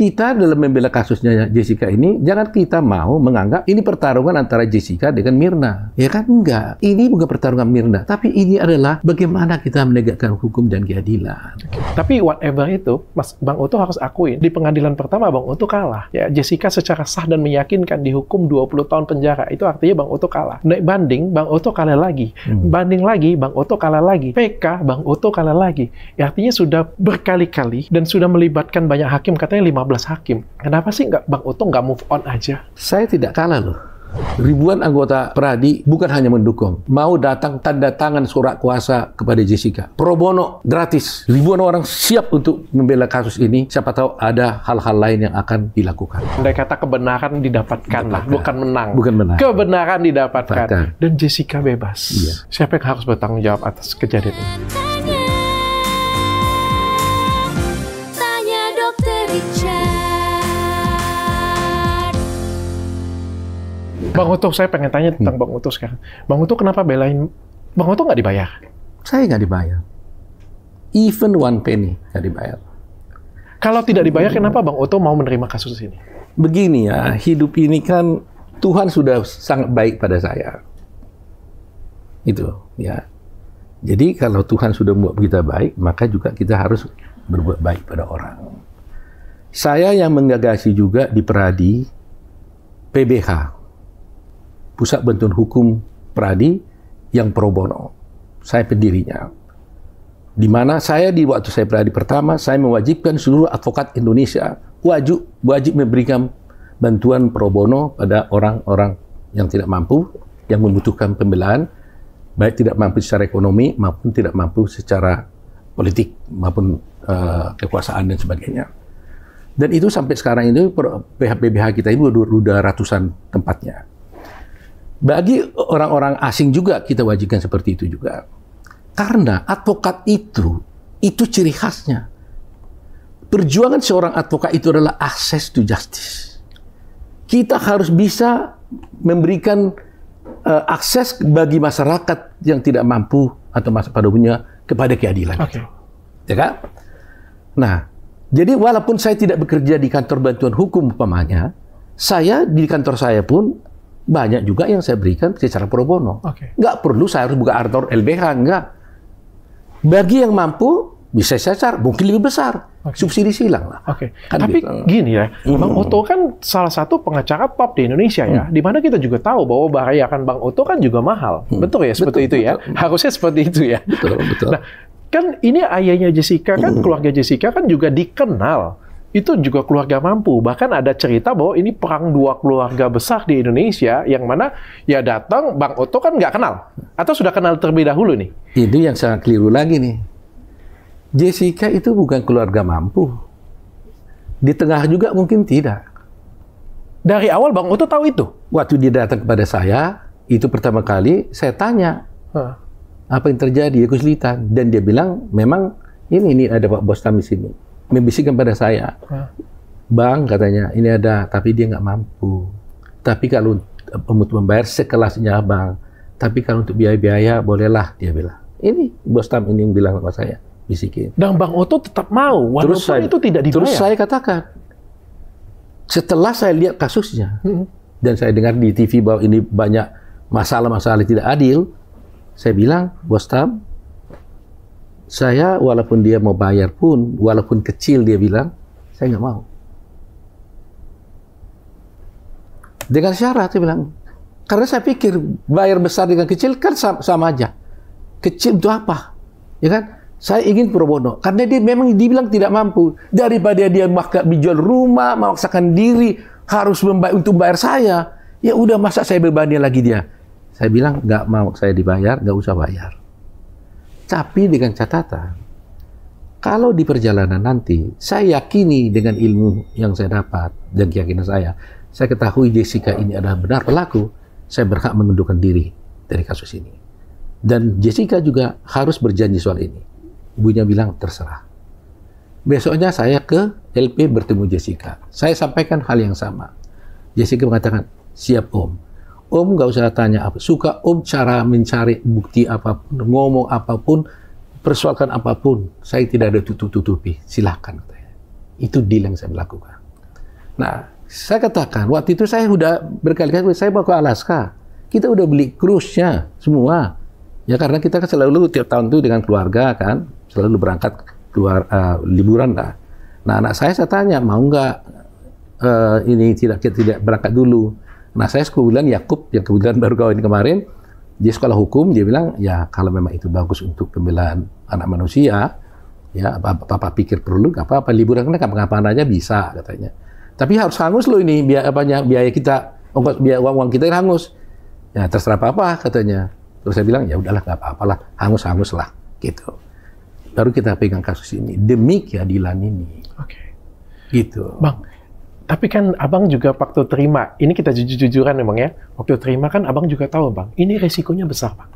kita dalam membela kasusnya Jessica ini, jangan kita mau menganggap ini pertarungan antara Jessica dengan Mirna. Ya kan? Enggak. Ini bukan pertarungan Mirna, tapi ini adalah bagaimana kita menegakkan hukum dan keadilan. Tapi whatever itu, Mas Bang Oto harus akuin, di pengadilan pertama Bang Oto kalah. Ya, Jessica secara sah dan meyakinkan dihukum 20 tahun penjara. Itu artinya Bang Oto kalah. Naik banding, Bang Oto kalah lagi. Hmm. Banding lagi, Bang Oto kalah lagi. PK, Bang Oto kalah lagi. Ya, artinya sudah berkali-kali dan sudah melibatkan banyak hakim, katanya 15 15 hakim. Kenapa sih nggak Bang Oto nggak move on aja? Saya tidak kalah loh. Ribuan anggota Pradi bukan hanya mendukung, mau datang tanda tangan surat kuasa kepada Jessica. Pro bono, gratis. Ribuan orang siap untuk membela kasus ini. Siapa tahu ada hal-hal lain yang akan dilakukan. Andai kata kebenaran didapatkan lah, bukan menang. Bukan menang. Kebenaran didapatkan. Dan Jessica bebas. Iya. Siapa yang harus bertanggung jawab atas kejadian ini? Bang Utuh, saya pengen tanya tentang hmm. Bang Utuh sekarang. Bang Utuh kenapa belain Bang Utuh nggak dibayar? Saya nggak dibayar. Even one penny nggak dibayar. Kalau tidak dibayar, kenapa Bang Oto mau menerima kasus ini? Begini ya, hidup ini kan Tuhan sudah sangat baik pada saya. Itu ya. Jadi kalau Tuhan sudah membuat kita baik, maka juga kita harus berbuat baik pada orang. Saya yang menggagasi juga di Peradi PBH, Pusat Bantuan Hukum Pradi yang pro bono. Saya pendirinya. Di mana saya di waktu saya Pradi pertama, saya mewajibkan seluruh advokat Indonesia wajib wajib memberikan bantuan pro bono pada orang-orang yang tidak mampu, yang membutuhkan pembelaan, baik tidak mampu secara ekonomi maupun tidak mampu secara politik maupun uh, kekuasaan dan sebagainya. Dan itu sampai sekarang itu PHPBH kita itu sudah ratusan tempatnya. Bagi orang-orang asing juga kita wajibkan seperti itu juga. Karena advokat itu, itu ciri khasnya. Perjuangan seorang advokat itu adalah akses to justice. Kita harus bisa memberikan uh, akses bagi masyarakat yang tidak mampu atau masa pada umumnya kepada keadilan. Okay. Ya kan? Nah, jadi walaupun saya tidak bekerja di kantor bantuan hukum umpamanya, saya di kantor saya pun banyak juga yang saya berikan secara pro bono. Okay. Nggak perlu saya harus buka artor LBH, nggak. Bagi yang mampu, bisa saya cari. mungkin lebih besar. Okay. Subsidi silang lah. Oke. Okay. Kan Tapi gitu. gini ya, hmm. Bang Oto kan salah satu pengacara pop di Indonesia ya, hmm. di mana kita juga tahu bahwa bahaya kan Bang Oto kan juga mahal. Hmm. Betul ya seperti betul, itu ya. Betul. Harusnya seperti itu ya. Betul, betul. Nah, kan ini ayahnya Jessica kan hmm. keluarga Jessica kan juga dikenal itu juga keluarga mampu. Bahkan ada cerita bahwa ini perang dua keluarga besar di Indonesia yang mana ya datang Bang Oto kan nggak kenal atau sudah kenal terlebih dahulu nih. Itu yang sangat keliru lagi nih. Jessica itu bukan keluarga mampu. Di tengah juga mungkin tidak. Dari awal Bang Oto tahu itu. Waktu dia datang kepada saya, itu pertama kali saya tanya huh. apa yang terjadi kesulitan dan dia bilang memang ini ini ada Pak Bos kami sini membisikkan pada saya, Bang katanya, ini ada, tapi dia nggak mampu. Tapi kalau eh, untuk membayar sekelasnya ah, Bang, tapi kalau untuk biaya-biaya bolehlah dia bilang. Ini bos Tam ini yang bilang sama saya, bisikin. Dan Bang Oto tetap mau, walaupun terus saya, itu tidak dibayar. Terus saya katakan, setelah saya lihat kasusnya, hmm. dan saya dengar di TV bahwa ini banyak masalah-masalah tidak adil, saya bilang, bos Tam, saya walaupun dia mau bayar pun, walaupun kecil dia bilang, saya nggak mau. Dengan syarat dia bilang, karena saya pikir bayar besar dengan kecil kan sama, sama aja. Kecil itu apa? Ya kan? Saya ingin bono. Karena dia memang dibilang tidak mampu. Daripada dia maka menjual rumah, memaksakan diri, harus membayar, untuk bayar saya. Ya udah masa saya bebani lagi dia. Saya bilang, nggak mau saya dibayar, nggak usah bayar. Tapi dengan catatan, kalau di perjalanan nanti, saya yakini dengan ilmu yang saya dapat dan keyakinan saya, saya ketahui Jessica ini adalah benar pelaku, saya berhak mengundurkan diri dari kasus ini. Dan Jessica juga harus berjanji soal ini. Ibunya bilang, terserah. Besoknya saya ke LP bertemu Jessica. Saya sampaikan hal yang sama. Jessica mengatakan, siap om, Om nggak usah tanya apa. Suka Om cara mencari bukti apapun, ngomong apapun, persoalkan apapun. Saya tidak ada tutup-tutupi. Silahkan. Itu deal yang saya lakukan. Nah, saya katakan, waktu itu saya sudah berkali-kali, saya bawa ke Alaska. Kita udah beli cruise-nya semua. Ya karena kita kan selalu tiap tahun itu dengan keluarga kan, selalu berangkat keluar uh, liburan lah. Nah anak saya saya tanya mau nggak uh, ini tidak tidak berangkat dulu. Nah, saya kebetulan Yakub yang kebetulan baru kawin kemarin, dia sekolah hukum, dia bilang, ya kalau memang itu bagus untuk pembelaan anak manusia, ya apa apa pikir perlu, apa apa liburan kan kapan-kapan aja bisa katanya. Tapi harus hangus loh ini biaya apanya biaya kita ongkos biaya uang uang kita yang hangus. Ya terserah apa apa katanya. Terus saya bilang ya udahlah nggak apa-apalah hangus hangus lah gitu. Baru kita pegang kasus ini demi keadilan ini. Oke. Okay. Gitu. Bang, tapi kan abang juga waktu terima, ini kita jujur-jujuran memang ya, waktu terima kan abang juga tahu bang, ini resikonya besar bang.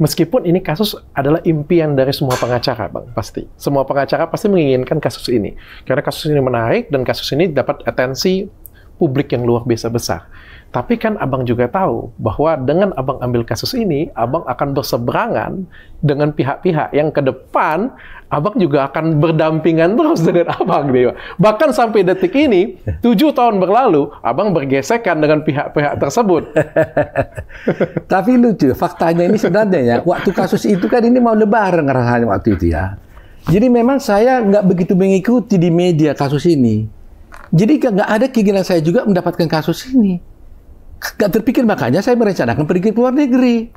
Meskipun ini kasus adalah impian dari semua pengacara bang, pasti. Semua pengacara pasti menginginkan kasus ini. Karena kasus ini menarik dan kasus ini dapat atensi publik yang luar biasa besar. Tapi kan abang juga tahu bahwa dengan abang ambil kasus ini, abang akan berseberangan dengan pihak-pihak yang ke depan abang juga akan berdampingan terus dengan abang. Dewa. Bahkan sampai detik ini, tujuh tahun berlalu, abang bergesekan dengan pihak-pihak tersebut. Tapi lucu, faktanya ini sebenarnya ya, waktu kasus itu kan ini mau lebaran rasanya waktu itu ya. Jadi memang saya nggak begitu mengikuti di media kasus ini. Jadi nggak ada keinginan saya juga mendapatkan kasus ini. Gak terpikir makanya saya merencanakan pergi ke luar negeri.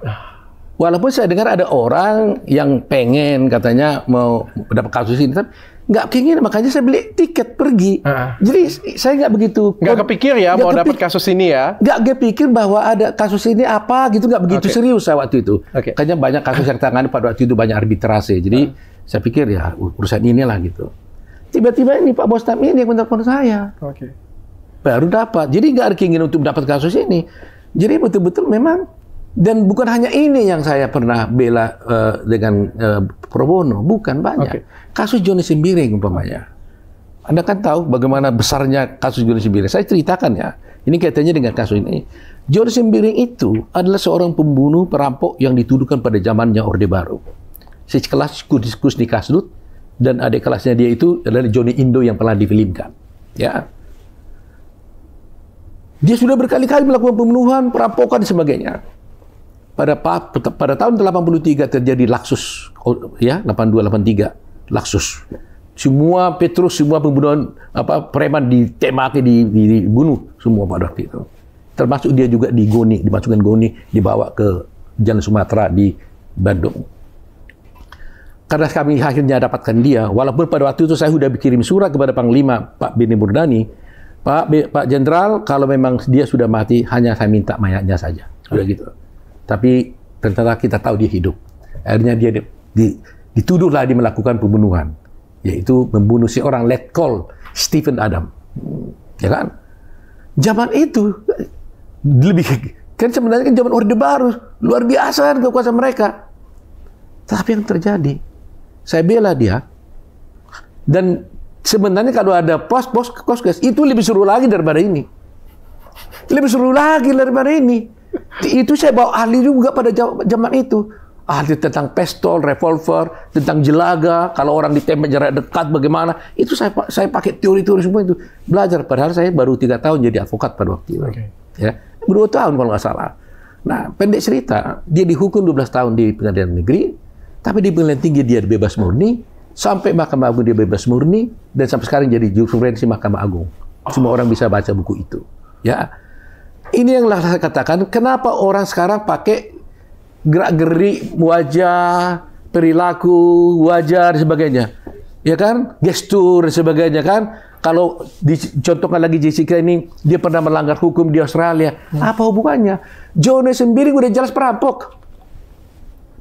Walaupun saya dengar ada orang yang pengen katanya mau dapat kasus ini, tapi nggak pengen makanya saya beli tiket pergi. Uh. Jadi saya nggak begitu. Nggak kepikir ya mau dapat kasus ini ya? Nggak kepikir bahwa ada kasus ini apa gitu nggak begitu okay. serius saya waktu itu. Okay. Kayaknya banyak kasus yang tangani pada waktu itu banyak arbitrase. Jadi uh. saya pikir ya urusan inilah gitu. Tiba-tiba ini Pak Bos Bostam ini yang menelpon saya. Okay baru dapat. Jadi nggak ada keinginan untuk dapat kasus ini. Jadi betul-betul memang dan bukan hanya ini yang saya pernah bela uh, dengan uh, pro bono, bukan banyak. Okay. Kasus Joni Simbiring umpamanya. Anda kan tahu bagaimana besarnya kasus Joni Simbiring. Saya ceritakan ya. Ini kaitannya dengan kasus ini. Joni Simbiring itu adalah seorang pembunuh perampok yang dituduhkan pada zamannya Orde Baru. Sekelas di Kasdut dan adik kelasnya dia itu adalah Joni Indo yang pernah difilmkan. Ya. Dia sudah berkali-kali melakukan pembunuhan, perampokan, dan sebagainya. Pada, pada tahun 83 terjadi Laksus, ya, 82-83 Laksus. Semua Petrus, semua pembunuhan apa preman ditemaki, dibunuh semua pada waktu itu. Termasuk dia juga di Goni, dimasukkan goni, dibawa ke Jalan Sumatera di Bandung karena kami akhirnya dapatkan dia, walaupun pada waktu itu saya sudah dikirim surat kepada Panglima Pak Beni Murdani, Pak Pak Jenderal kalau memang dia sudah mati hanya saya minta mayatnya saja sudah gitu tapi ternyata kita tahu dia hidup akhirnya dia di, di, dituduhlah dia melakukan pembunuhan yaitu membunuh si orang Letkol Stephen Adam ya kan zaman itu lebih kan sebenarnya kan zaman Orde Baru luar biasa kan kekuasaan mereka tapi yang terjadi saya bela dia dan Sebenarnya kalau ada pos, pos, pos, itu lebih seru lagi daripada ini. Lebih seru lagi daripada ini. Itu saya bawa ahli juga pada zaman itu. Ahli tentang pistol, revolver, tentang jelaga, kalau orang ditembak jarak dekat bagaimana. Itu saya saya pakai teori-teori semua itu. Belajar. Padahal saya baru tiga tahun jadi advokat pada waktu itu. Okay. Ya, dua tahun kalau nggak salah. Nah, pendek cerita, dia dihukum 12 tahun di pengadilan negeri, tapi di pengadilan tinggi dia bebas murni, sampai Mahkamah Agung dia bebas murni dan sampai sekarang jadi jurisprudensi Mahkamah Agung. Semua orang bisa baca buku itu. Ya, ini yang saya katakan. Kenapa orang sekarang pakai gerak gerik wajah, perilaku wajah dan sebagainya, ya kan, gestur dan sebagainya kan. Kalau dicontohkan lagi Jessica ini, dia pernah melanggar hukum di Australia. Hmm. Apa hubungannya? Jones sendiri udah jelas perampok.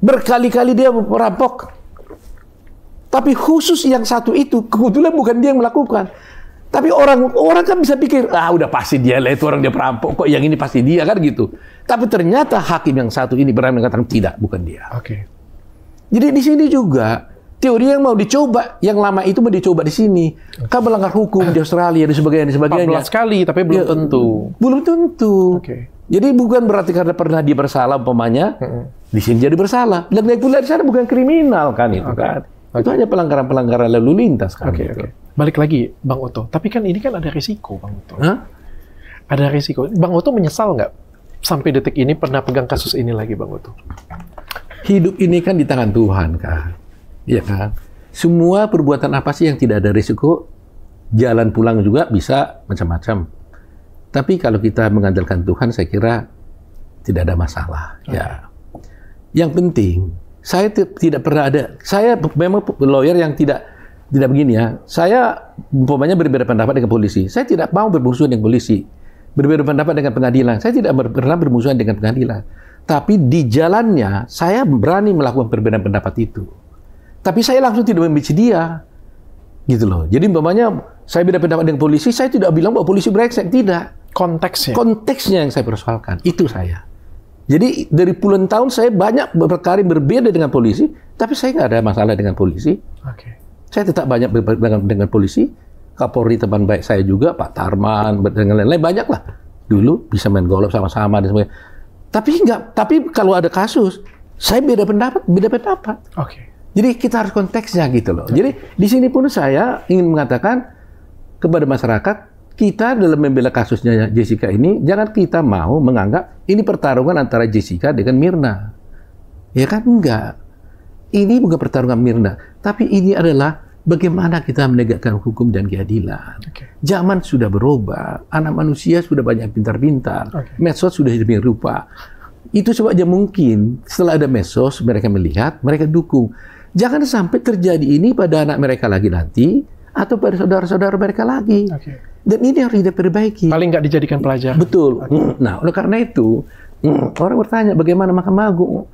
Berkali-kali dia merampok tapi khusus yang satu itu kebetulan bukan dia yang melakukan. Tapi orang orang kan bisa pikir, ah udah pasti dia lah itu orang dia perampok kok yang ini pasti dia kan gitu. Tapi ternyata hakim yang satu ini berani mengatakan tidak, bukan dia. Oke. Okay. Jadi di sini juga teori yang mau dicoba yang lama itu mau dicoba di sini. Okay. Kan melanggar hukum di Australia dan sebagainya dan sebagainya. 14 kali tapi belum ya, tentu. Belum tentu. Oke. Okay. Jadi bukan berarti karena pernah dia bersalah umpamanya, mm -hmm. di sini jadi bersalah. Dan pula di sana bukan kriminal kan itu okay. kan. Okay. Itu hanya pelanggaran-pelanggaran lalu lintas kan. Okay, gitu. okay. Balik lagi Bang Oto, tapi kan ini kan ada risiko Bang Oto. Hah? Ada risiko. Bang Oto menyesal nggak sampai detik ini pernah pegang kasus ini lagi Bang Oto? Hidup ini kan di tangan Tuhan kan. Iya kan? Semua perbuatan apa sih yang tidak ada risiko? Jalan pulang juga bisa macam-macam. Tapi kalau kita mengandalkan Tuhan, saya kira tidak ada masalah. Okay. Ya, yang penting saya tidak pernah ada. Saya memang lawyer yang tidak tidak begini ya. Saya umpamanya berbeda pendapat dengan polisi. Saya tidak mau bermusuhan dengan polisi. Berbeda pendapat dengan pengadilan. Saya tidak pernah bermusuhan dengan pengadilan. Tapi di jalannya saya berani melakukan perbedaan pendapat itu. Tapi saya langsung tidak membenci dia. Gitu loh. Jadi umpamanya saya beda pendapat dengan polisi, saya tidak bilang bahwa polisi brengsek, tidak. Konteksnya. Konteksnya yang saya persoalkan. Itu saya. Jadi dari puluhan tahun saya banyak berkarir berbeda dengan polisi, tapi saya nggak ada masalah dengan polisi. Okay. Saya tetap banyak berbeda dengan, dengan polisi. Kapolri teman baik saya juga, Pak Tarman, dengan lain-lain banyak lah. Dulu bisa main golf sama-sama dan sebagainya. Tapi nggak, tapi kalau ada kasus, saya beda pendapat, beda pendapat. Oke. Okay. Jadi kita harus konteksnya gitu loh. Okay. Jadi di sini pun saya ingin mengatakan kepada masyarakat kita dalam membela kasusnya Jessica ini, jangan kita mau menganggap ini pertarungan antara Jessica dengan Mirna. Ya kan? Enggak. Ini bukan pertarungan Mirna, tapi ini adalah bagaimana kita menegakkan hukum dan keadilan. Okay. Zaman sudah berubah, anak manusia sudah banyak pintar-pintar, okay. medsos sudah hidup rupa. Itu sebabnya mungkin setelah ada medsos, mereka melihat, mereka dukung. Jangan sampai terjadi ini pada anak mereka lagi nanti, atau pada saudara-saudara mereka lagi. Okay. Dan ini harus diperbaiki. Paling nggak dijadikan pelajaran. Betul. Nah, oleh karena itu, orang bertanya bagaimana Mahkamah Agung.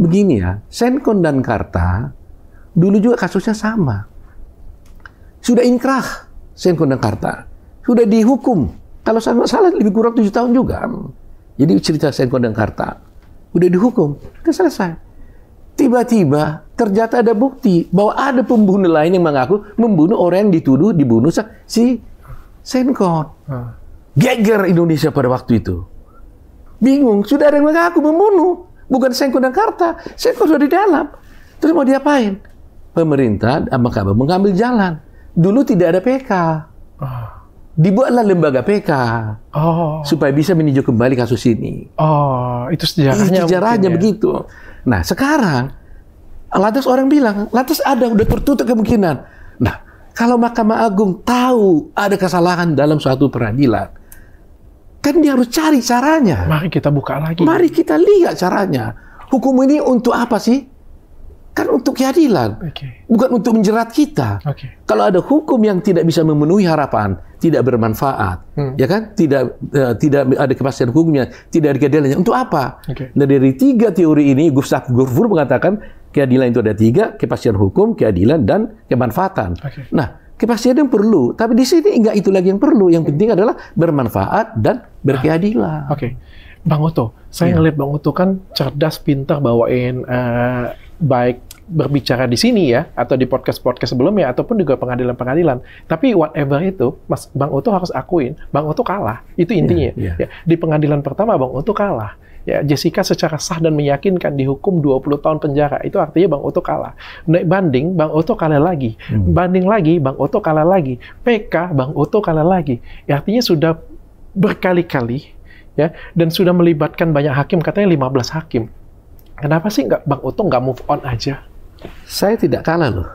Begini ya, Senkon dan Karta, dulu juga kasusnya sama. Sudah inkrah Senkon dan Karta. Sudah dihukum. Kalau saya nggak salah, lebih kurang tujuh tahun juga. Jadi cerita Senkon dan Karta. sudah dihukum. sudah selesai tiba-tiba ternyata ada bukti bahwa ada pembunuh lain yang mengaku membunuh orang yang dituduh dibunuh si Senkot. Ah. Geger Indonesia pada waktu itu. Bingung, sudah ada yang mengaku membunuh. Bukan Senkot dan Karta. Senkot sudah di dalam. Terus mau diapain? Pemerintah kabar? mengambil jalan. Dulu tidak ada PK. Ah. Dibuatlah lembaga PK. Oh. Supaya bisa meninjau kembali kasus ini. Oh, itu sejarahnya. sejarahnya ya. begitu. ya. Nah, sekarang lantas orang bilang, lantas ada udah tertutup kemungkinan. Nah, kalau Mahkamah Agung tahu ada kesalahan dalam suatu peradilan, kan dia harus cari caranya. Mari kita buka lagi. Mari kita lihat caranya. Hukum ini untuk apa sih? kan untuk keadilan, okay. bukan untuk menjerat kita. Okay. Kalau ada hukum yang tidak bisa memenuhi harapan, tidak bermanfaat, hmm. ya kan? Tidak uh, tidak ada kepastian hukumnya, tidak ada keadilannya. Untuk apa? Okay. Nah dari tiga teori ini, Gustav Gurfur mengatakan keadilan itu ada tiga: kepastian hukum, keadilan, dan kemanfaatan. Okay. Nah kepastian yang perlu, tapi di sini enggak itu lagi yang perlu. Yang hmm. penting adalah bermanfaat dan berkeadilan. Oke. Okay. Bang Oto, saya ya. ngelihat Bang Oto kan cerdas, pintar bawain uh, baik berbicara di sini ya atau di podcast-podcast sebelumnya ataupun juga pengadilan-pengadilan. Tapi whatever itu, Mas Bang Oto harus akuin, Bang Oto kalah. Itu intinya. Yeah, yeah. Ya. Di pengadilan pertama Bang Oto kalah. Ya, Jessica secara sah dan meyakinkan dihukum 20 tahun penjara. Itu artinya Bang Oto kalah. Naik banding, Bang Oto kalah lagi. Hmm. Banding lagi, Bang Oto kalah lagi. PK, Bang Oto kalah lagi. Ya, artinya sudah berkali-kali ya dan sudah melibatkan banyak hakim katanya 15 hakim Kenapa sih nggak Bang Oto nggak move on aja? Saya tidak kalah loh.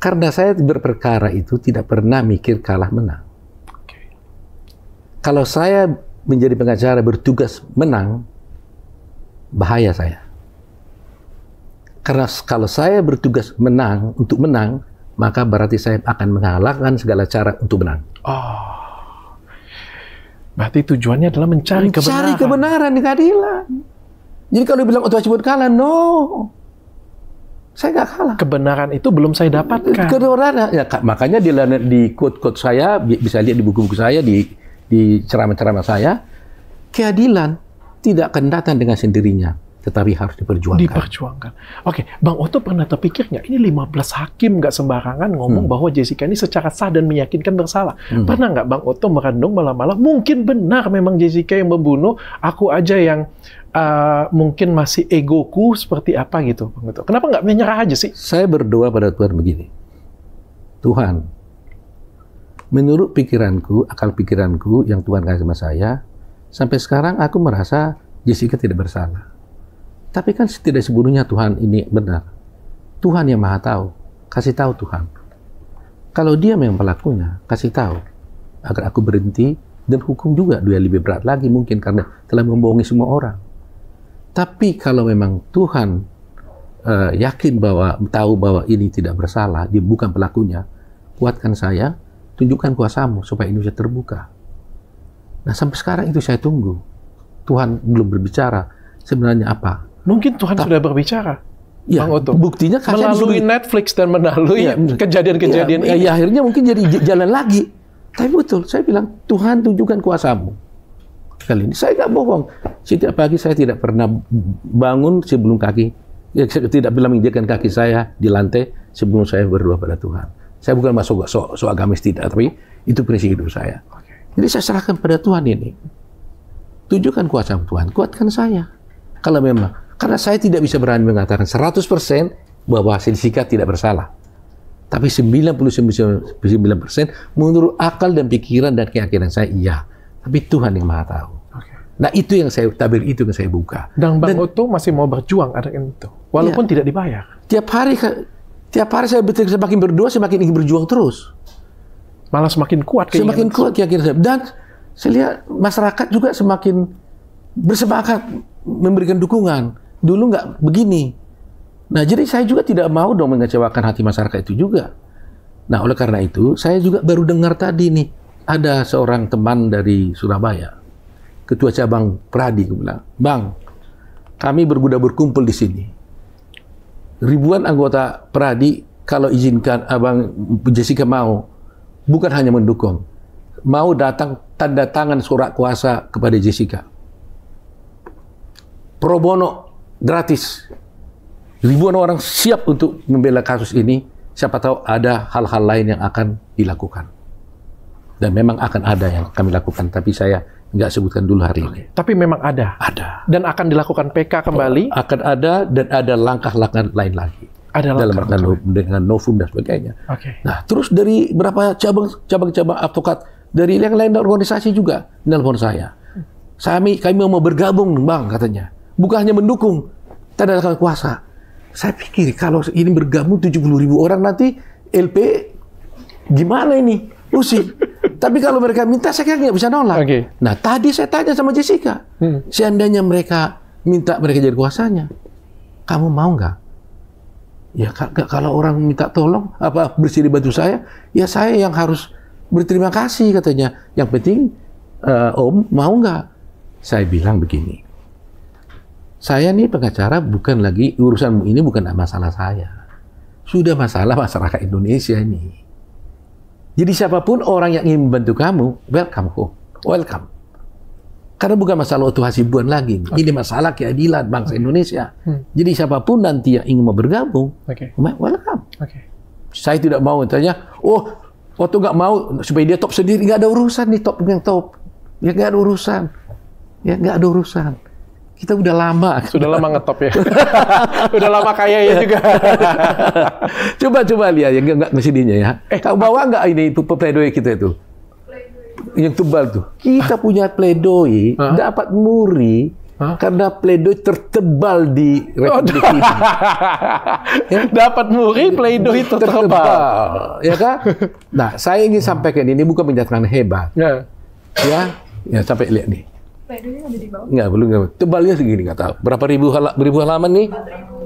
Karena saya berperkara itu tidak pernah mikir kalah menang. Kalau saya menjadi pengacara bertugas menang, bahaya saya. Karena kalau saya bertugas menang untuk menang, maka berarti saya akan mengalahkan segala cara untuk menang. Oh. Berarti tujuannya adalah mencari, mencari kebenaran. Mencari kebenaran di keadilan. Jadi kalau bilang Tuhan sebut kalah, no. Saya nggak kalah. Kebenaran itu belum saya dapatkan. Kebenaran. Ya, makanya di, di quote-quote saya, bisa lihat di buku-buku saya, di di ceramah-ceramah saya, keadilan tidak akan datang dengan sendirinya tetapi harus diperjuangkan. Diperjuangkan. Oke, Bang Oto pernah terpikir nggak ini 15 hakim nggak sembarangan ngomong hmm. bahwa Jessica ini secara sah dan meyakinkan bersalah. Hmm. Pernah nggak Bang Oto merenung malah-malah mungkin benar memang Jessica yang membunuh, aku aja yang uh, mungkin masih egoku seperti apa gitu Bang Oto. Kenapa nggak menyerah aja sih? Saya berdoa pada Tuhan begini. Tuhan, menurut pikiranku, akal pikiranku yang Tuhan kasih sama saya, sampai sekarang aku merasa Jessica tidak bersalah tapi kan tidak sebelumnya Tuhan ini benar. Tuhan yang maha tahu. Kasih tahu Tuhan. Kalau dia memang pelakunya, kasih tahu. Agar aku berhenti dan hukum juga dia lebih berat lagi mungkin karena telah membohongi semua orang. Tapi kalau memang Tuhan uh, yakin bahwa tahu bahwa ini tidak bersalah, dia bukan pelakunya, kuatkan saya, tunjukkan kuasamu supaya ini bisa terbuka. Nah sampai sekarang itu saya tunggu. Tuhan belum berbicara sebenarnya apa Mungkin Tuhan Ta sudah berbicara. Ya, Bang Buktinya melalui disuruh... Netflix dan melalui ya, kejadian-kejadian ya, ya, ini. Ya, akhirnya mungkin jadi jalan lagi. Tapi betul, saya bilang Tuhan tunjukkan kuasamu. Kali ini saya nggak bohong. Setiap pagi saya tidak pernah bangun sebelum kaki, ya, saya tidak bilang menginjakan kaki saya di lantai sebelum saya berdoa pada Tuhan. Saya bukan masuk so, so agamis tidak, tapi itu prinsip hidup saya. Jadi saya serahkan pada Tuhan ini. Tunjukkan kuasaMu Tuhan, kuatkan saya. Kalau memang karena saya tidak bisa berani mengatakan 100% bahwa hasil sikat tidak bersalah. Tapi 99% menurut akal dan pikiran dan keyakinan saya, iya. Tapi Tuhan yang maha tahu. Nah itu yang saya, tabir itu yang saya buka. Dan Bang dan, Oto masih mau berjuang ada yang itu. Walaupun ya, tidak dibayar. Tiap hari tiap hari saya betul semakin berdoa, semakin ingin berjuang terus. Malah semakin kuat keinginan. Semakin kuat keyakinan saya. Dan saya lihat masyarakat juga semakin bersemangat memberikan dukungan dulu nggak begini. Nah, jadi saya juga tidak mau dong mengecewakan hati masyarakat itu juga. Nah, oleh karena itu, saya juga baru dengar tadi nih, ada seorang teman dari Surabaya, ketua cabang Pradi, bilang, Bang, kami berguda berkumpul di sini. Ribuan anggota Pradi, kalau izinkan Abang Jessica mau, bukan hanya mendukung, mau datang tanda tangan surat kuasa kepada Jessica. Pro bono gratis. Ribuan orang siap untuk membela kasus ini. Siapa tahu ada hal-hal lain yang akan dilakukan. Dan memang akan ada yang kami lakukan, tapi saya nggak sebutkan dulu hari ini. Tapi memang ada. Ada. Dan akan dilakukan PK kembali. akan ada dan ada langkah-langkah lain lagi. Ada langkah dalam rangka no, dengan novum dan sebagainya. Okay. Nah, terus dari berapa cabang-cabang cabang advokat dari yang lain organisasi juga nelpon saya. Sami kami mau bergabung, Bang katanya bukan hanya mendukung, tanda kuasa. Saya pikir kalau ini bergabung 70 ribu orang nanti LP gimana ini? Pusing. Tapi kalau mereka minta, saya kira nggak bisa nolak. Okay. Nah, tadi saya tanya sama Jessica, hmm. seandainya mereka minta mereka jadi kuasanya, kamu mau nggak? Ya kalau orang minta tolong, apa bersih di batu saya, ya saya yang harus berterima kasih katanya. Yang penting, uh, Om mau nggak? Saya bilang begini, saya nih pengacara bukan lagi urusan ini bukan masalah saya. Sudah masalah masyarakat Indonesia ini. Jadi siapapun orang yang ingin membantu kamu, welcome home. Welcome. Karena bukan masalah Otu Hasibuan lagi. Okay. Ini masalah keadilan bangsa okay. Indonesia. Hmm. Jadi siapapun nanti yang ingin mau bergabung, okay. welcome. Okay. Saya tidak mau tanya, oh waktu nggak mau supaya dia top sendiri. Nggak ada urusan nih top yang top. Ya nggak ada urusan. Ya nggak ada urusan kita udah lama. Sudah lama ngetop ya. udah lama kaya ya juga. coba coba lihat ya nggak mesinnya ya. Eh, Kau bawa nggak ini itu pledoi kita itu? Yang tebal tuh. Kita Hah? punya pledoi Hah? dapat muri Hah? Karena pledoi tertebal di Republik oh, ini. ya? Dapat muri, pledoi tertebal. tertebal. ya kan? Nah, saya ingin sampaikan ini bukan menjatuhkan hebat. Ya. ya. Ya, sampai lihat nih. Enggak, Nggak, belum. Nggak. Tebalnya segini, nggak tahu. Berapa ribu, hal ribu halaman nih?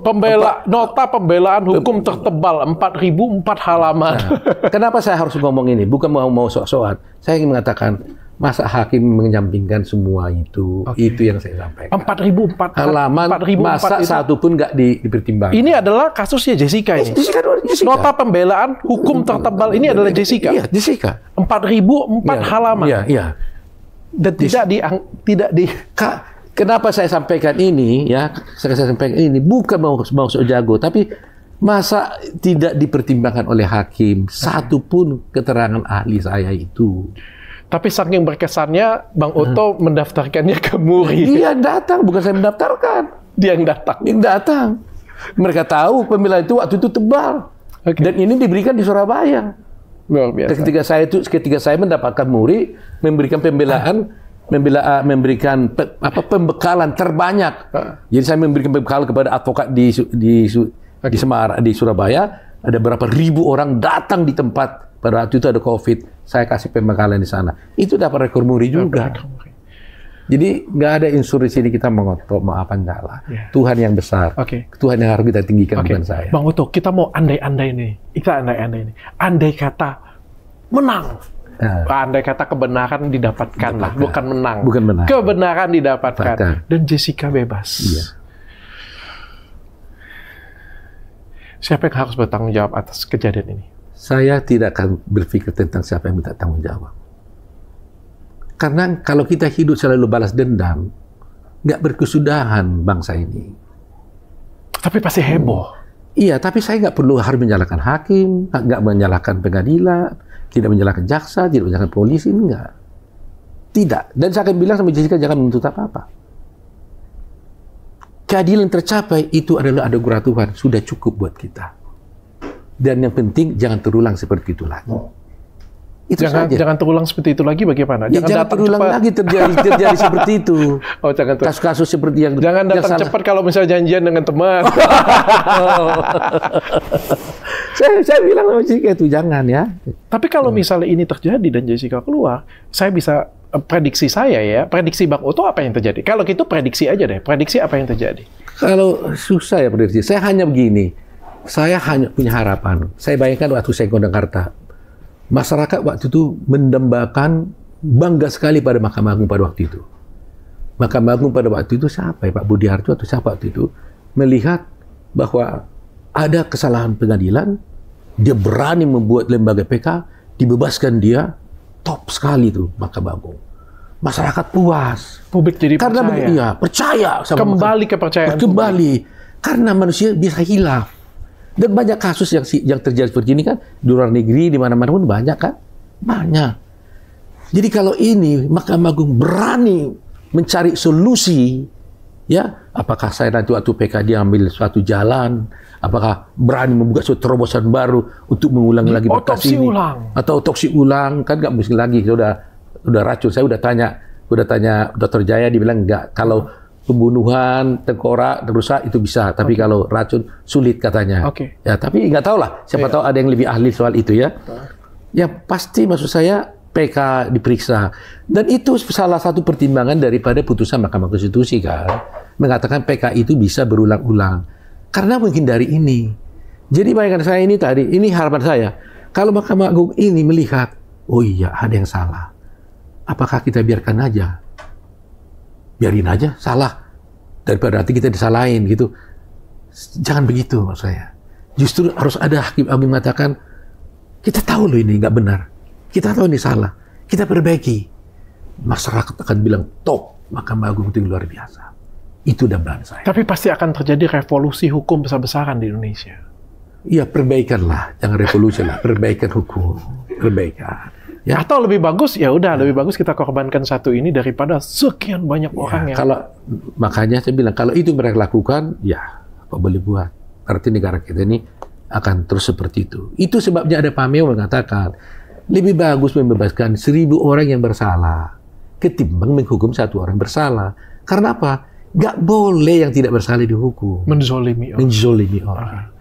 Pembela, nota pembelaan hukum tertebal ribu 4.004 halaman. Nah, kenapa saya harus ngomong ini? Bukan mau mau sok-sokan. Saya ingin mengatakan, masa hakim menyampingkan semua itu okay. itu yang saya sampaikan ribu 4004 halaman 4004 masa itu. satu pun nggak di, dipertimbangkan ini adalah kasusnya Jessica ini oh, Jessica, Jessica. nota pembelaan hukum tertebal ini iya, adalah iya, Jessica iya Jessica 4004 ya, halaman iya iya dan tidak di tidak di kenapa saya sampaikan ini ya saya, sampaikan ini bukan mau mau jago tapi masa tidak dipertimbangkan oleh hakim satu pun keterangan ahli saya itu tapi saking berkesannya Bang Oto hmm. mendaftarkannya ke Muri. Dia datang, bukan saya mendaftarkan. Dia yang datang. Dia yang datang. Mereka tahu pemilihan itu waktu itu tebal. Okay. Dan ini diberikan di Surabaya. Luar biasa. Ketika saya itu ketika saya mendapatkan murid, memberikan pembelaan membela ah, memberikan pe, apa pembekalan terbanyak. Ha. Ah. Jadi saya memberikan pembekalan kepada advokat di di okay. di Semarang di Surabaya ada berapa ribu orang datang di tempat pada waktu itu ada COVID. Saya kasih pembekalan di sana. Itu dapat rekor muri juga. Jadi nggak ada unsur di sini kita mengotok maafan apa lah. Yeah. Tuhan yang besar. Okay. Tuhan yang harus kita tinggikan okay. bukan saya. Bang Uto, kita mau andai-andai ini Kita andai-andai ini Andai kata menang. Nah. Andai kata kebenaran didapatkan lah, bukan menang. Bukan menang. Kebenaran didapatkan dan Jessica bebas. Iya. Siapa yang harus bertanggung jawab atas kejadian ini? Saya tidak akan berpikir tentang siapa yang minta tanggung jawab karena kalau kita hidup selalu balas dendam, nggak berkesudahan bangsa ini. Tapi pasti heboh. Hmm. Iya, tapi saya nggak perlu harus menyalahkan hakim, nggak menyalahkan pengadilan, tidak menyalahkan jaksa, tidak menyalahkan polisi, enggak. Tidak. Dan saya akan bilang sama Jessica, jangan menuntut apa-apa. Keadilan tercapai itu adalah anugerah Tuhan. Sudah cukup buat kita. Dan yang penting, jangan terulang seperti itu lagi. Oh. Itu jangan, saja. Jangan terulang seperti itu lagi bagaimana? Ya, jangan, terulang cepat. lagi terjadi terjadi seperti itu. Oh, jangan Kasus-kasus seperti yang Jangan datang yang cepat kalau misalnya janjian dengan teman. saya, saya bilang sama Jessica itu jangan ya. Tapi kalau hmm. misalnya ini terjadi dan Jessica keluar, saya bisa eh, prediksi saya ya, prediksi Bang Oto apa yang terjadi? Kalau gitu prediksi aja deh, prediksi apa yang terjadi? Kalau susah ya prediksi, saya hanya begini, saya hanya punya harapan. Saya bayangkan waktu saya ke Jakarta, masyarakat waktu itu mendambakan bangga sekali pada Mahkamah Agung pada waktu itu. Mahkamah Agung pada waktu itu siapa ya Pak Budi Harjo atau siapa waktu itu melihat bahwa ada kesalahan pengadilan, dia berani membuat lembaga PK, dibebaskan dia, top sekali itu Mahkamah Agung. Masyarakat puas. Publik jadi Karena percaya. Iya, percaya sama Kembali masyarakat. kepercayaan. Kembali. Karena manusia bisa hilaf dan banyak kasus yang yang terjadi seperti ini kan di luar negeri di mana-mana pun banyak kan? Banyak. Jadi kalau ini maka Agung berani mencari solusi ya, apakah saya nanti waktu PKD ambil suatu jalan, apakah berani membuka suatu terobosan baru untuk mengulangi lagi berkas ini ulang. atau otopsi ulang kan nggak mungkin lagi sudah udah racun saya udah tanya udah tanya dokter Jaya dibilang nggak kalau pembunuhan, tengkorak, rusak itu bisa. Tapi okay. kalau racun sulit katanya. Oke. Okay. Ya, tapi nggak tahu lah. Siapa yeah. tahu ada yang lebih ahli soal itu ya. Iya. Ya pasti maksud saya PK diperiksa. Dan itu salah satu pertimbangan daripada putusan Mahkamah Konstitusi kan. Mengatakan PK itu bisa berulang-ulang. Karena mungkin dari ini. Jadi bayangkan saya ini tadi, ini harapan saya. Kalau Mahkamah Agung ini melihat, oh iya ada yang salah. Apakah kita biarkan aja? biarin aja salah daripada nanti kita disalahin gitu jangan begitu maksud saya justru harus ada hakim agung mengatakan kita tahu loh ini nggak benar kita tahu ini salah kita perbaiki masyarakat akan bilang top Mahkamah Agung itu luar biasa. Itu dambaan saya. Tapi pasti akan terjadi revolusi hukum besar-besaran di Indonesia. Iya, perbaikanlah. Jangan revolusi lah. Perbaikan hukum. Perbaikan. Ya. Atau lebih bagus ya udah ya. lebih bagus kita korbankan satu ini daripada sekian banyak ya, orang yang kalau makanya saya bilang kalau itu mereka lakukan ya apa boleh buat. Berarti negara kita ini akan terus seperti itu. Itu sebabnya ada Pameo mengatakan lebih bagus membebaskan seribu orang yang bersalah ketimbang menghukum satu orang bersalah. Karena apa? Gak boleh yang tidak bersalah dihukum. Menzolimi orang. Menzolimi orang.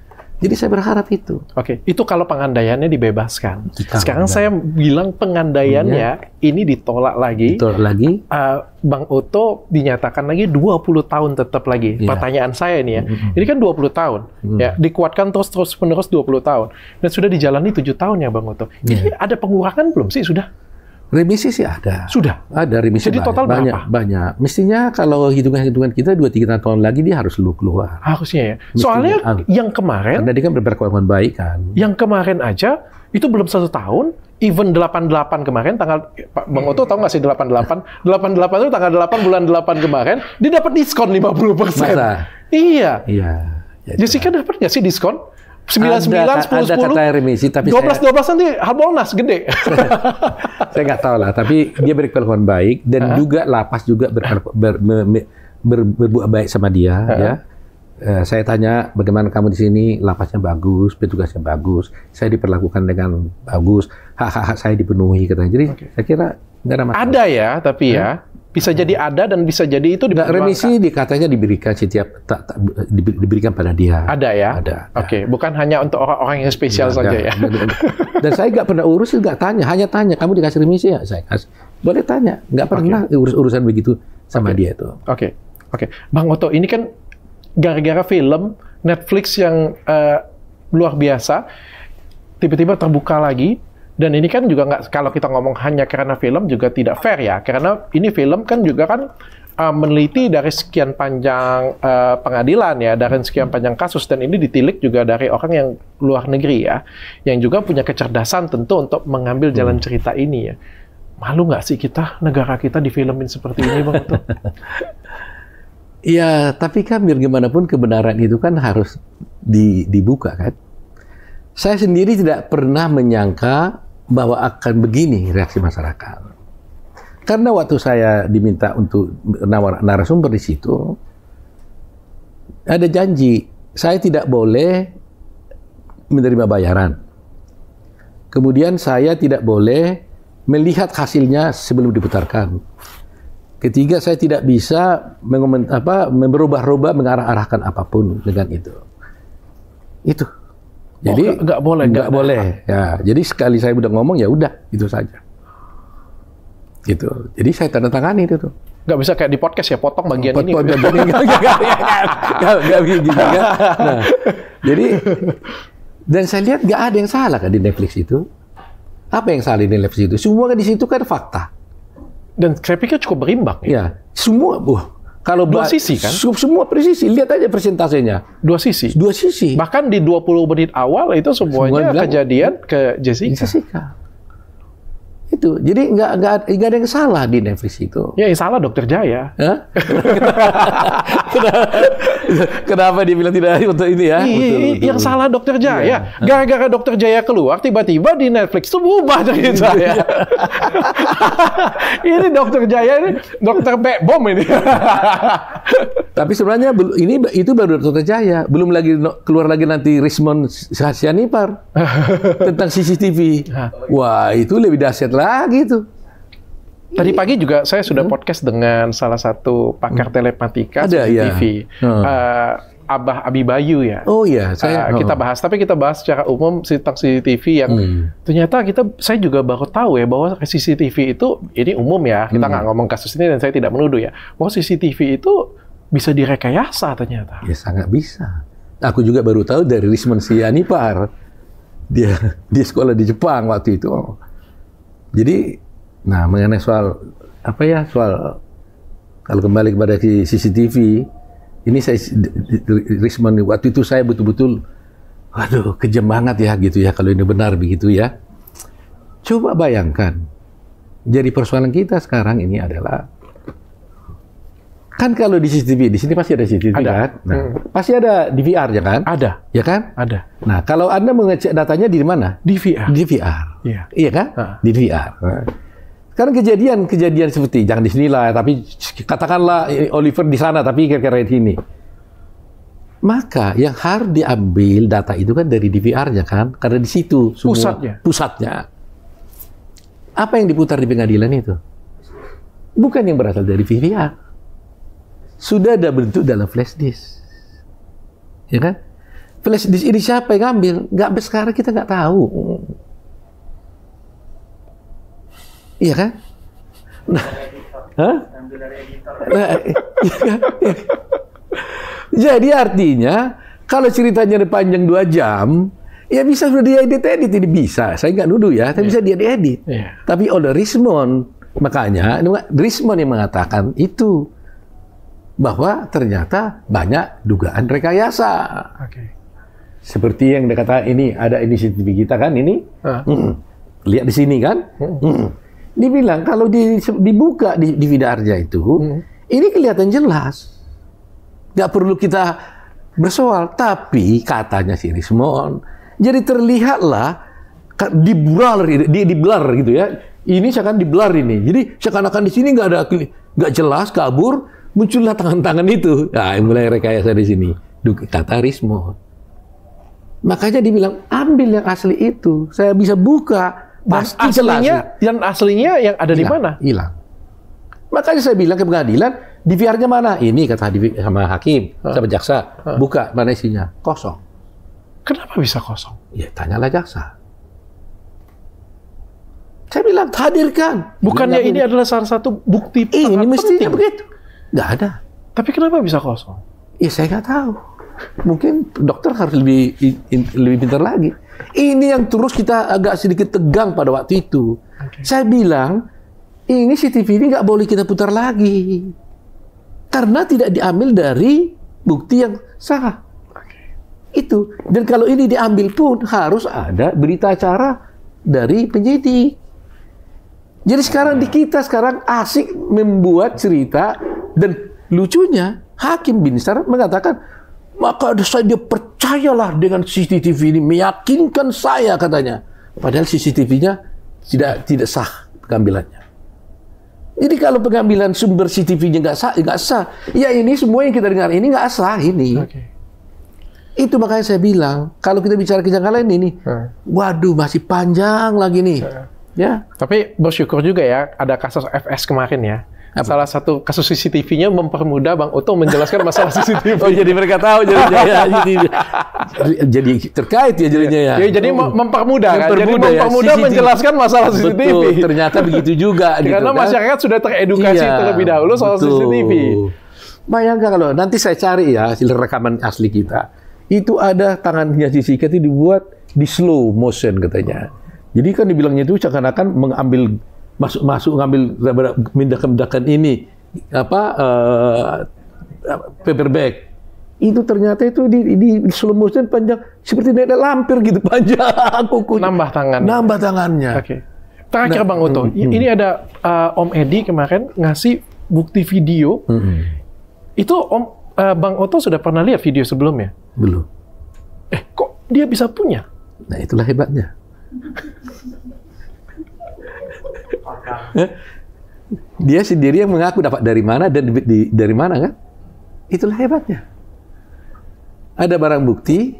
Jadi saya berharap itu. Oke, okay. itu kalau pengandaiannya dibebaskan. Kita Sekarang enggak. saya bilang pengandaiannya ya. ini ditolak lagi. Ditolak lagi. Uh, Bang Oto dinyatakan lagi 20 tahun tetap lagi. Yeah. Pertanyaan saya ini ya. Mm-hmm. Ini kan 20 tahun. Mm. Ya, dikuatkan terus terus menerus 20 tahun. Dan sudah dijalani 7 tahun ya Bang Oto. Yeah. Ini ada pengurangan belum sih sudah? Remisi sih ada. Sudah. Ada remisi. Jadi total banyak, berapa? Banyak. Mestinya kalau hitungan-hitungan kita dua tiga tahun lagi dia harus lu keluar. Harusnya ya. Soalnya ah. yang kemarin. Karena dia kan berperkelaman baik kan. Yang kemarin aja itu belum satu tahun. Even 88 kemarin tanggal Pak Bang Oto tahu nggak sih 88? 88 itu tanggal 8 bulan 8 kemarin dia dapat diskon 50 persen. Iya. Iya. Ya, Jessica dapat nggak sih diskon? sembilan sembilan sepuluh sepuluh ada kata remisi, tapi dua belas dua belas nanti Harbolnas gede. saya nggak tahu lah, tapi dia berperilaku baik dan uh -huh. juga lapas juga ber, ber, ber, ber, berbuat baik sama dia. Uh -huh. ya. Uh, saya tanya bagaimana kamu di sini, lapasnya bagus, petugasnya bagus, saya diperlakukan dengan bagus, hak-hak saya dipenuhi katanya. Jadi okay. saya kira nggak ada masalah. Ada ya, tapi hmm? ya bisa hmm. jadi ada dan bisa jadi itu diperjuangkan. Nah, remisi dikatanya diberikan setiap tak, tak, diberikan pada dia. Ada ya. Ada. Oke, okay. bukan hanya untuk orang-orang yang spesial iya, ya, saja enggak, ya. dan saya nggak pernah urus, nggak tanya, hanya tanya. Kamu dikasih remisi ya? Saya kasih. Boleh tanya, nggak pernah okay. urus urusan begitu sama okay. dia itu. Oke, okay. oke, okay. Bang Oto, ini kan gara-gara film Netflix yang uh, luar biasa, tiba-tiba terbuka lagi dan ini kan juga nggak kalau kita ngomong hanya karena film juga tidak fair ya, karena ini film kan juga kan uh, meneliti dari sekian panjang uh, pengadilan ya, dari sekian panjang kasus dan ini ditilik juga dari orang yang luar negeri ya, yang juga punya kecerdasan tentu untuk mengambil hmm. jalan cerita ini ya. Malu nggak sih kita negara kita difilmin seperti ini bang? Iya, tapi kan biar gimana pun kebenaran itu kan harus di, dibuka kan. Saya sendiri tidak pernah menyangka bahwa akan begini reaksi masyarakat. Karena waktu saya diminta untuk narasumber di situ, ada janji saya tidak boleh menerima bayaran. Kemudian saya tidak boleh melihat hasilnya sebelum diputarkan. Ketiga, saya tidak bisa mengoment, apa, berubah-ubah mengarah-arahkan apapun dengan itu. Itu jadi oh, nggak boleh, nggak boleh. Ya, jadi sekali saya udah ngomong ya udah itu saja. Gitu. Jadi saya tanda tangani itu tuh. Nggak bisa kayak di podcast ya potong bagian Pot, ini. Potong ini nggak gitu kan. Nah, jadi dan saya lihat nggak ada yang salah kan di Netflix itu. Apa yang salah di Netflix itu? Semua kan di situ kan fakta. Dan saya pikir cukup berimbang. Ya, ya semua, buah kalau dua sisi kan? Semua presisi. Lihat aja presentasenya Dua sisi. Dua sisi. Bahkan di 20 menit awal itu semuanya semuanya bilang, kejadian ke Jessica. Jessica itu jadi nggak nggak ada yang salah di Netflix itu ya yang salah dokter Jaya kenapa, dia bilang tidak untuk ini ya I, iya, iya, betul, iya, betul, yang salah dokter Jaya gara-gara dokter Jaya keluar tiba-tiba di Netflix itu berubah dari saya ini dokter Jaya ini dokter Bek bom ini tapi sebenarnya ini itu baru dokter Jaya belum lagi keluar lagi nanti Rismon Sianipar tentang CCTV wah itu lebih dahsyat lah lagi tuh. Tadi iya. pagi juga saya sudah hmm. podcast dengan salah satu pakar hmm. telematika Ada, ya. TV. Hmm. Uh, eh, Abah Abi Bayu ya. Oh iya, eh, saya uh, kita bahas. Tapi kita bahas secara umum tentang CCTV yang hmm. ternyata kita saya juga baru tahu ya bahwa CCTV itu ini umum ya. Kita hmm. nggak hmm. ngomong kasus ini dan saya tidak menuduh ya. Bahwa CCTV itu bisa direkayasa ternyata. Ya sangat bisa. Aku juga baru tahu dari Risman Sianipar. Dia di sekolah di Jepang waktu itu. Jadi, nah mengenai soal apa ya soal kalau kembali kepada CCTV, ini saya Risman waktu itu saya betul-betul, aduh, kejam banget ya gitu ya kalau ini benar begitu ya. Coba bayangkan, jadi persoalan kita sekarang ini adalah Kan kalau di CCTV, di sini pasti ada CCTV ada. kan? Nah, hmm. Pasti ada DVR ya kan? Ada. Ya kan? Ada. Nah, kalau Anda mengecek datanya di mana? DVR, DVR, Iya. Iya kan? Ha. Di DVR. Sekarang kejadian-kejadian seperti jangan di lah, tapi katakanlah eh, Oliver di sana, tapi kira-kira di sini. Maka yang harus diambil data itu kan dari DVR-nya kan, karena di situ semua pusatnya. pusatnya. Apa yang diputar di pengadilan itu? Bukan yang berasal dari DVR sudah ada bentuk dalam flash disk. Ya kan? Flash disk ini siapa yang ngambil? Nggak sekarang kita nggak tahu. Iya kan? Nah, Hah? Nah, ya kan? Jadi artinya kalau ceritanya panjang dua jam, ya bisa sudah diedit edit ini bisa. Saya nggak nuduh ya, tapi yeah. bisa dia diedit. Yeah. Tapi oleh Rismon makanya Rismon yang mengatakan itu bahwa ternyata banyak dugaan rekayasa. Oke. Seperti yang dikata ini ada inisiatif kita kan ini. Uh. Lihat di sini kan. Uh. Mm Dibilang kalau di, dibuka di, di Vidarja itu, hmm. ini kelihatan jelas. Nggak perlu kita bersoal. Tapi katanya si Rismon, jadi terlihatlah blur, di, dibelar gitu ya. Ini seakan dibelar ini. Jadi seakan-akan di sini nggak ada nggak jelas kabur muncullah tangan-tangan itu. Nah, mulai rekayasa di sini. Kata Rismo. Makanya dibilang ambil yang asli itu. Saya bisa buka. Pasti aslinya, asli. yang aslinya yang ada di mana? Hilang. Makanya saya bilang ke pengadilan, DVR-nya mana? Ini kata sama hakim, ha? sama jaksa. Ha? Buka, mana isinya? Kosong. Kenapa bisa kosong? Ya, tanyalah jaksa. Saya bilang hadirkan. Bukannya ini, ini adalah salah satu bukti ini mestinya begitu. Nggak ada. Tapi kenapa bisa kosong? Ya saya nggak tahu. Mungkin dokter harus lebih lebih pintar lagi. Ini yang terus kita agak sedikit tegang pada waktu itu. Okay. Saya bilang ini CCTV ini nggak boleh kita putar lagi karena tidak diambil dari bukti yang sah. Itu dan kalau ini diambil pun harus ada berita acara dari penyidik. Jadi sekarang di kita sekarang asik membuat cerita dan lucunya, Hakim bin Sar mengatakan, maka saya dia percayalah dengan CCTV ini, meyakinkan saya katanya. Padahal CCTV-nya tidak tidak sah pengambilannya. Jadi kalau pengambilan sumber CCTV-nya nggak sah, nggak sah. Ya ini semua yang kita dengar ini nggak sah ini. Okay. Itu makanya saya bilang kalau kita bicara kejanggalan ini, hmm. waduh masih panjang lagi nih. Hmm. Ya. Tapi bersyukur juga ya ada kasus FS kemarin ya. Apa? Salah satu kasus CCTV-nya mempermudah Bang Oto menjelaskan masalah CCTV. oh, jadi mereka tahu jadi ya, ya, jadi, jadi terkait ya jadinya ya. ya jadi oh. mempermudah kan. Mempermudah, jadi mempermudah ya, menjelaskan masalah CCTV. Betul, ternyata begitu juga gitu Karena kan? masyarakat sudah teredukasi iya, terlebih dahulu soal betul. CCTV. Bayangkan kalau nanti saya cari ya hasil rekaman asli kita. Itu ada tangannya CCTV dibuat di slow motion katanya. Jadi kan dibilangnya itu seakan-akan mengambil masuk-masuk ngambil mindakan-mindakan ini apa uh, bag itu ternyata itu di, di, di panjang seperti nenek lampir gitu panjang kuku nambah tangan nambah tangannya oke okay. terakhir nah, bang Oto hmm, ini ada uh, Om Edi kemarin ngasih bukti video hmm. itu Om uh, Bang Oto sudah pernah lihat video sebelumnya belum eh kok dia bisa punya nah itulah hebatnya Ya. Dia sendiri yang mengaku dapat dari mana dan di, di, dari mana kan? Itulah hebatnya. Ada barang bukti,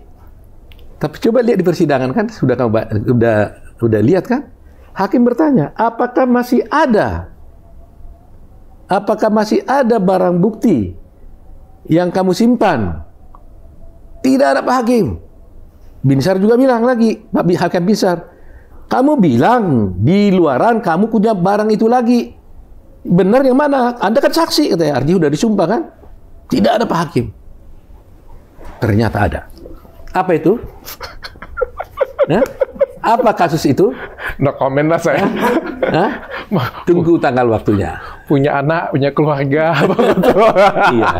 tapi coba lihat di persidangan kan sudah kamu sudah sudah lihat kan? Hakim bertanya, apakah masih ada? Apakah masih ada barang bukti yang kamu simpan? Tidak ada Pak Hakim. Binsar juga bilang lagi, Pak Hakim Binsar, kamu bilang di luaran kamu punya barang itu lagi. Benar yang mana? Anda kan saksi, katanya. Artinya sudah disumpah kan? Tidak ada Pak Hakim. Ternyata ada. Apa itu? ya? Apa kasus itu? No comment lah saya. Ya? Tunggu tanggal waktunya. Punya anak, punya keluarga. iya.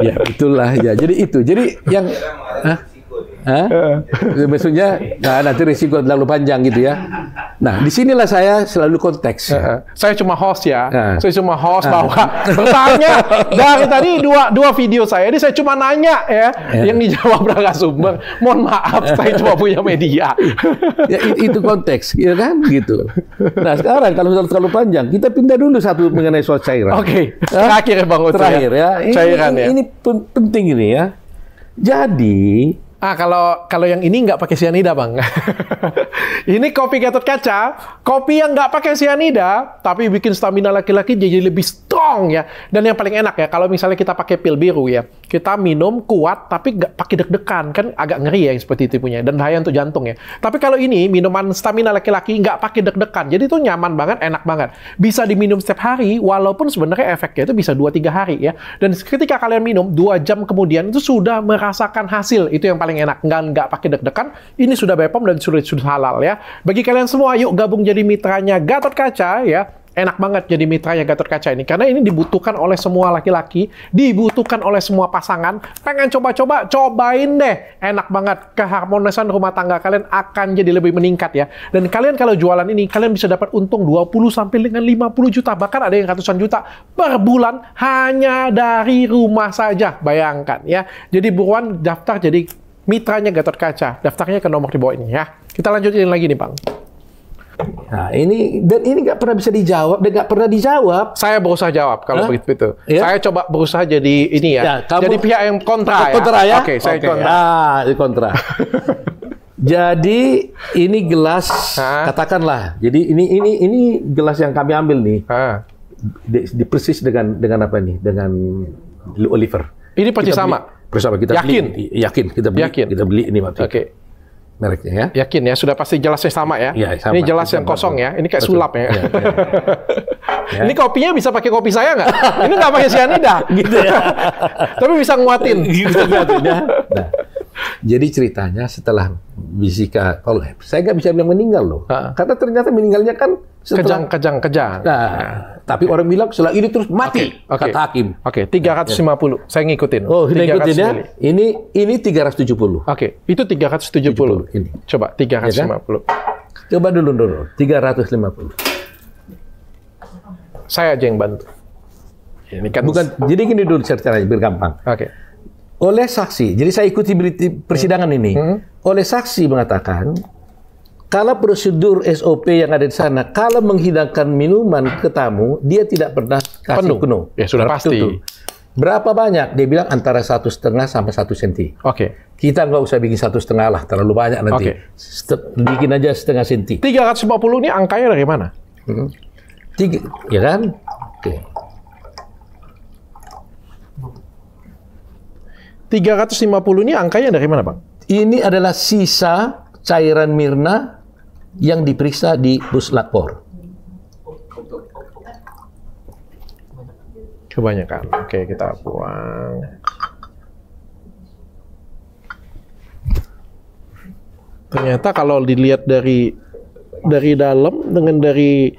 Ya, itulah ya. Jadi itu. Jadi yang... Hah? Ya, maksudnya, nah, nanti risiko terlalu panjang gitu ya. Nah, disinilah saya selalu konteks. Ya. Saya cuma host ya. Nah. Saya cuma host nah. bahwa bertanya dari tadi dua dua video saya ini saya cuma nanya ya, ya. yang dijawab Rangga Sumber. Mohon maaf, iya. saya cuma punya media. ya, itu konteks, ya kan gitu. Nah sekarang kalau terlalu, terlalu panjang, kita pindah dulu satu mengenai soal cairan. Oke. Okay. Terakhir ya, Bang Uta. Ya. Terakhir ya. Ini, cairan ini, ya. Ini penting ini ya. Jadi Ah kalau kalau yang ini nggak pakai sianida bang. ini kopi gatot kaca, kopi yang nggak pakai sianida, tapi bikin stamina laki-laki jadi lebih strong ya. Dan yang paling enak ya kalau misalnya kita pakai pil biru ya, kita minum kuat tapi nggak pakai deg-degan kan agak ngeri ya yang seperti itu punya dan bahaya untuk jantung ya. Tapi kalau ini minuman stamina laki-laki nggak pakai deg-degan, jadi itu nyaman banget, enak banget. Bisa diminum setiap hari, walaupun sebenarnya efeknya itu bisa dua tiga hari ya. Dan ketika kalian minum dua jam kemudian itu sudah merasakan hasil itu yang paling paling enak, nggak nggak pakai deg-degan. Ini sudah Bepom dan sudah sudah halal ya. Bagi kalian semua, yuk gabung jadi mitranya Gatot Kaca ya enak banget jadi mitranya Gatot Kaca ini karena ini dibutuhkan oleh semua laki-laki, dibutuhkan oleh semua pasangan. Pengen coba-coba, cobain deh. Enak banget keharmonisan rumah tangga kalian akan jadi lebih meningkat ya. Dan kalian kalau jualan ini kalian bisa dapat untung 20 sampai dengan 50 juta, bahkan ada yang ratusan juta per bulan hanya dari rumah saja. Bayangkan ya. Jadi buruan daftar jadi mitranya Gatot Kaca. Daftarnya ke nomor di bawah ini ya. Kita lanjutin lagi nih Bang. Nah, ini dan ini nggak pernah bisa dijawab dan nggak pernah dijawab. Saya berusaha jawab kalau Hah? begitu itu. Ya? Saya coba berusaha jadi ini ya. ya kamu, jadi pihak yang kontra, ya. kontra ya. ya. Oke, saya okay, kontra. Ya. kontra. jadi ini gelas Hah? katakanlah. Jadi ini ini ini gelas yang kami ambil nih. Heeh. Di, di persis dengan dengan apa nih? Dengan Oliver. Ini persis sama. sama. Terus apa kita yakin. beli? Yakin. Kita beli. Yakin. Kita beli ini Oke. Okay. Mereknya ya. Yakin ya, sudah pasti jelasnya sama ya. ya sama. Ini jelas yang kosong ya. Ini kayak Betul. sulap ya. ya, ya. ya. Ini kopinya bisa pakai kopi saya nggak? ini nggak pakai sianida. gitu ya. Tapi bisa nguatin. Gitu, nguatin ya. Nah. Jadi ceritanya setelah Bisika, kalau saya nggak bisa bilang meninggal loh, ha. karena ternyata meninggalnya kan setelah, kejang, kejang, kejang. Nah, nah. tapi okay. orang bilang setelah ini terus mati, okay, okay. kata hakim. Oke, okay, ya. 350. Saya ngikutin. Oh, 300 ngikutin ya. Ini ini 370. Oke, okay, itu 370. 70, ini. Coba 350. Ya kan? Coba dulu dulu, 350. Saya aja yang bantu. Ini kan bukan jadi gini dulu ceritanya, biar gampang. Oke. Okay. Oleh saksi, jadi saya ikuti persidangan hmm. ini. Hmm. Oleh saksi mengatakan kalau prosedur SOP yang ada di sana, kalau menghidangkan minuman ke tamu, dia tidak pernah kasih penuh. penuh. Ya sudah pasti. Berapa banyak? Dia bilang antara satu setengah sampai satu senti. Oke. Okay. Kita nggak usah bikin satu setengah lah, terlalu banyak nanti. Okay. bikin aja setengah senti. 350 ini angkanya dari mana? Hmm. Tiga, ya kan? Oke. Okay. 350 ini angkanya dari mana, Bang? Ini adalah sisa cairan mirna yang diperiksa di puslapor. Kebanyakan. Oke, kita buang. Ternyata kalau dilihat dari dari dalam dengan dari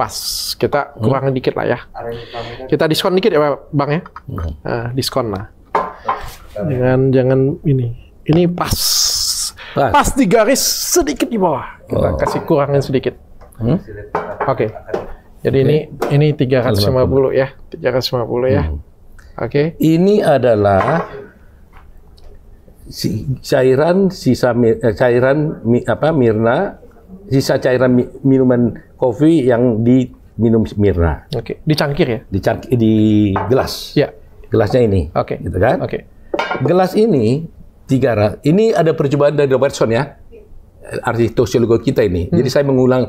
pas kita hmm. kurang hmm. dikit lah ya kita diskon dikit ya bang ya hmm. nah, diskon lah dengan jangan ini ini pas Right. Pas di garis sedikit di bawah. Kita oh. kasih kurangin sedikit. Hmm? Oke. Okay. Jadi okay. ini ini 350 puluh ya. 350 ya. hmm. ya. Oke. Okay. Ini adalah cairan sisa eh, cairan apa Mirna sisa cairan minuman kopi yang diminum Mirna. Oke, okay. di ya? Dicangkir di gelas. Ya. Gelasnya ini. Oke. Okay. Gitu kan? Oke. Okay. Gelas ini Tiga 300. Ini ada percobaan dari Robertson ya. Arti kita ini. Hmm. Jadi saya mengulang